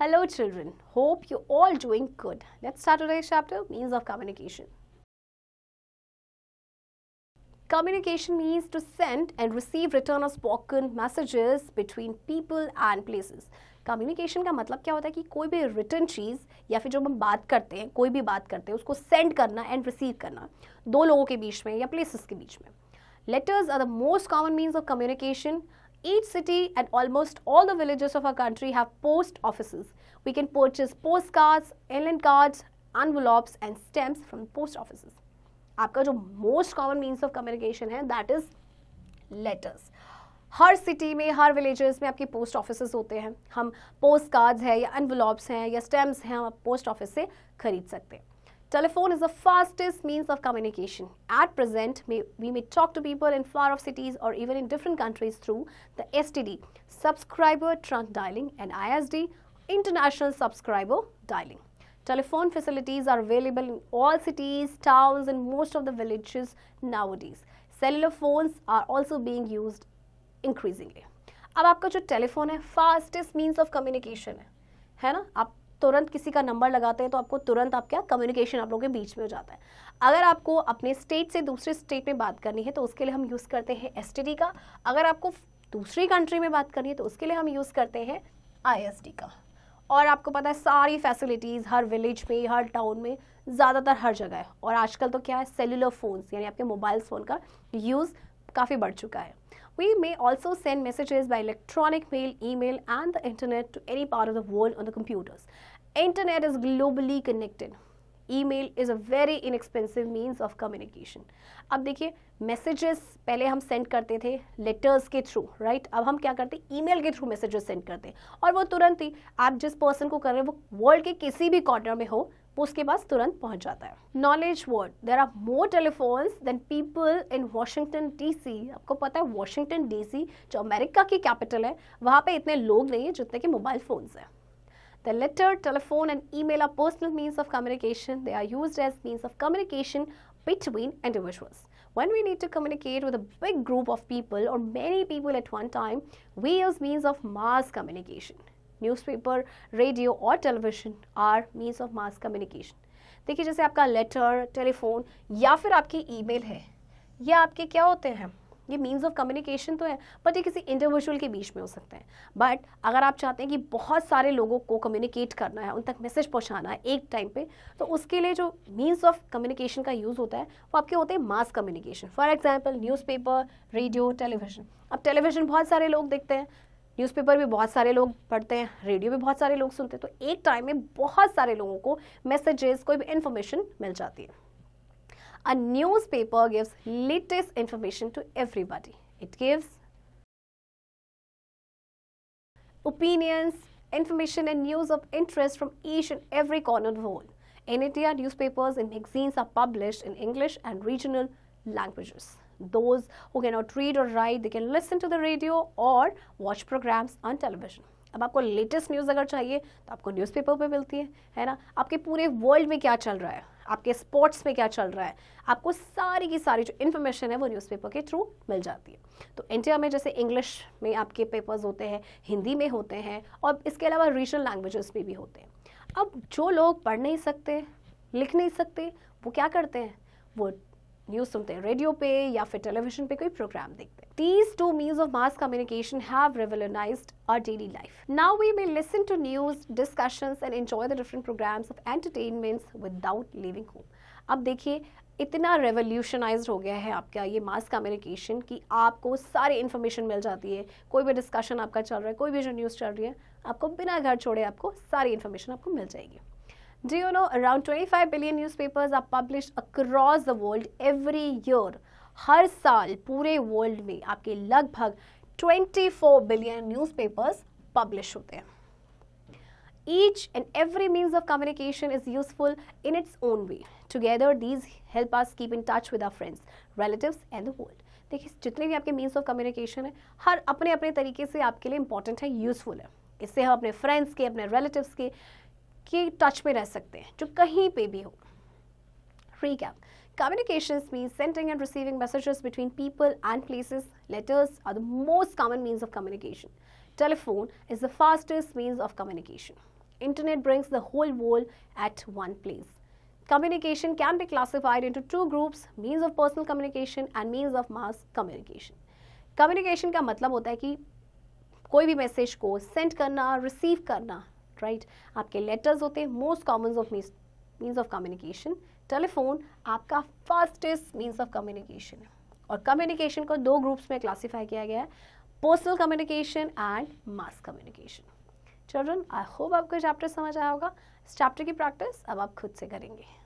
Hello children, hope you all doing good. Let's start today's chapter, Means of Communication. Communication means to send and receive return of spoken messages between people and places. Communication का मतलब क्या होता है कि कोई भी return चीज़ या फिर जो हम बात करते हैं कोई भी बात करते हैं उसको सेंड करना एंड रिसीव करना दो लोगों के बीच में या प्लेसेस के बीच में letters are the most common means of communication Each city and almost all the villages of our country have post offices. We can purchase postcards, inland cards, envelopes and stamps from post offices. aapka jo most common means of communication hai that is letters हर city में हर villages में आपके post office होते हैं हम post cards हैं या एनवलॉप्स हैं या स्टैम्प्स हैं हम पोस्ट ऑफिस से खरीद सकते हैं Telephone is the fastest means of communication. At present, may, we may talk to people in far-off cities or even in different countries through the STD, Subscriber Trunk Dialing, and ISD, International Subscriber Dialing. Telephone facilities are available in all cities, towns and most of the villages nowadays. Cellular phones are also being used increasingly. Now, आपका जो telephone है fastest means of communication है है ना तुरंत किसी का number लगाते हैं तो आपको तुरंत आप क्या कम्युनिकेशन आप लोगों के बीच में हो जाता है अगर आपको अपने स्टेट से दूसरे स्टेट में बात करनी है तो उसके लिए हम यूज़ करते हैं एस का अगर आपको दूसरी कंट्री में बात करनी है तो उसके लिए हम यूज़ करते हैं आई का और आपको पता है सारी फैसिलिटीज़ हर विलेज में हर टाउन में ज़्यादातर हर जगह है और आजकल तो क्या है सेलुलर फ़ोन्स यानी आपके मोबाइल फ़ोन का यूज़ काफ़ी बढ़ चुका है We may also send messages by electronic mail, email and the internet to any part of the world on the computers. Internet is globally connected. Email is a very inexpensive means of communication. अब देखिए messages पहले हम send करते थे letters के through, right? अब हम क्या करते हैं ईमेल के थ्रू मैसेजेस सेंड करते हैं और वो तुरंत ही आप जिस पर्सन को कर रहे हो वो वर्ल्ड के किसी भी कॉर्नर में हो वो उसके पास तुरंत पहुंच जाता है knowledge word there are more telephone than people in Washington DC आपको पता है वाशिंगटन डीसी जो अमेरिका की कैपिटल है वहाँ पे इतने लोग नहीं है जितने कि मोबाइल फ़ोन्स हैं The letter, telephone, and email are personal means of communication. They are used as means of communication between individuals. When we need to communicate with a big group of people or many people at one time, we use means of mass communication. Newspaper radio और television are means of mass communication देखिए जैसे आपका letter telephone या फिर आपकी email है ये आपके क्या होते हैं ये मीन्स ऑफ कम्युनिकेशन तो है बट ये किसी इंडिविजुअल के बीच में हो सकते हैं बट अगर आप चाहते हैं कि बहुत सारे लोगों को कम्युनिकेट करना है उन तक मैसेज पहुंचाना है एक टाइम पे तो उसके लिए जो मीन्स ऑफ कम्युनिकेशन का यूज़ होता है वो आपके होते हैं mass communication for example newspaper radio television अब टेलीविजन बहुत सारे लोग देखते हैं न्यूज़पेपर भी बहुत सारे लोग पढ़ते हैं रेडियो भी बहुत सारे लोग सुनते हैं तो एक टाइम में बहुत सारे लोगों को मैसेजेस कोई भी इन्फॉर्मेशन मिल जाती है a news paper gives latest information to everybody it gives opinions information and news of interest from each and every corner world In India, newspapers and magazines are published in English and regional languages those who cannot read or write they can listen to the radio or watch programs on television अब आपको latest news अगर चाहिए तो आपको newspaper पे मिलती है है ना आपके पूरे वर्ल्ड में क्या चल रहा है आपके स्पोर्ट्स में क्या चल रहा है आपको सारी की सारी जो इन्फॉर्मेशन है वो न्यूज़पेपर के थ्रू मिल जाती है तो इंडिया में जैसे इंग्लिश में आपके पेपर्स होते हैं हिंदी में होते हैं और इसके अलावा रीजनल लैंग्वेजेस में भी होते हैं अब जो लोग पढ़ नहीं सकते लिख नहीं सकते वो क्या करते हैं वो न्यूज सुनते हैं रेडियो पे या फिर टेलीविजन पे कोई प्रोग्राम देखते हैं these two means of mass communication have revolutionise our daily life now we may listen to news discussion and enjoy the different program of entertainments without living home अब देखिए इतना रेवोल्यूशनाइज हो गया है आपका ये मास कम्युनिकेशन कि आपको सारी इन्फॉर्मेशन मिल जाती है कोई भी डिस्कशन आपका चल रहा है कोई भी जो न्यूज़ चल रही है आपको बिना घर छोड़े आपको सारी इन्फॉर्मेशन आपको मिल जाएगी Do you know around 25 billion newspapers are published across the world every year? हर साल पूरे वर्ल्ड में आपके लगभग 24 बिलियन न्यूज़पेपर्स पब्लिश होते हैं each and every means of communication is useful in its own way together these help us keep in touch with our friends relative and the world देखिए जितने भी आपके मीन्स ऑफ कम्युनिकेशन है हर अपने अपने तरीके से आपके लिए इंपॉर्टेंट है यूजफुल है इससे हम अपने फ्रेंड्स के अपने रिलेटिव्स के के टच में रह सकते हैं जो कहीं पे भी हो recap communication means sending and receiving messages between people and places letters are the most common means of communication telephone is the fastest means of communication internet brings the whole world at one place communication can be classified into two groups means of personal communication and means of mass communication communication का मतलब होता है कि कोई भी message को send करना receive करना राइट आपके लेटर्स होते हैं most common of means of communication telephone आपका फास्टेस्ट मीन्स ऑफ कम्युनिकेशन है और कम्युनिकेशन को दो ग्रुप्स में क्लासीफाई किया गया है personal communication and mass communication children I hope आपको चैप्टर समझ आया होगा इस चैप्टर की प्रैक्टिस अब आप खुद से करेंगे